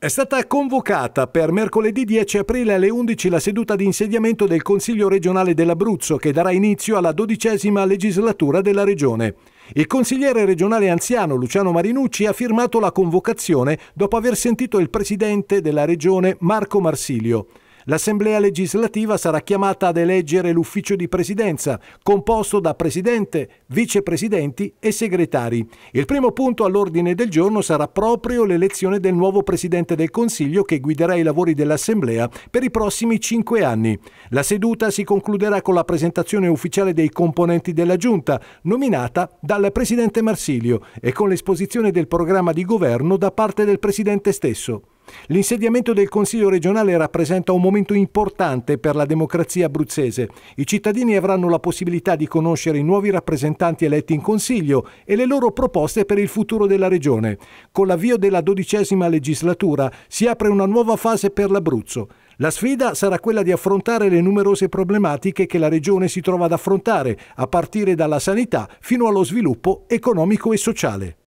È stata convocata per mercoledì 10 aprile alle 11 la seduta di insediamento del Consiglio regionale dell'Abruzzo che darà inizio alla dodicesima legislatura della Regione. Il consigliere regionale anziano Luciano Marinucci ha firmato la convocazione dopo aver sentito il presidente della Regione Marco Marsilio. L'Assemblea legislativa sarà chiamata ad eleggere l'ufficio di presidenza, composto da presidente, vicepresidenti e segretari. Il primo punto all'ordine del giorno sarà proprio l'elezione del nuovo presidente del Consiglio che guiderà i lavori dell'Assemblea per i prossimi cinque anni. La seduta si concluderà con la presentazione ufficiale dei componenti della Giunta, nominata dal presidente Marsilio, e con l'esposizione del programma di governo da parte del presidente stesso. L'insediamento del Consiglio regionale rappresenta un momento importante per la democrazia abruzzese. I cittadini avranno la possibilità di conoscere i nuovi rappresentanti eletti in Consiglio e le loro proposte per il futuro della regione. Con l'avvio della dodicesima legislatura si apre una nuova fase per l'Abruzzo. La sfida sarà quella di affrontare le numerose problematiche che la regione si trova ad affrontare, a partire dalla sanità fino allo sviluppo economico e sociale.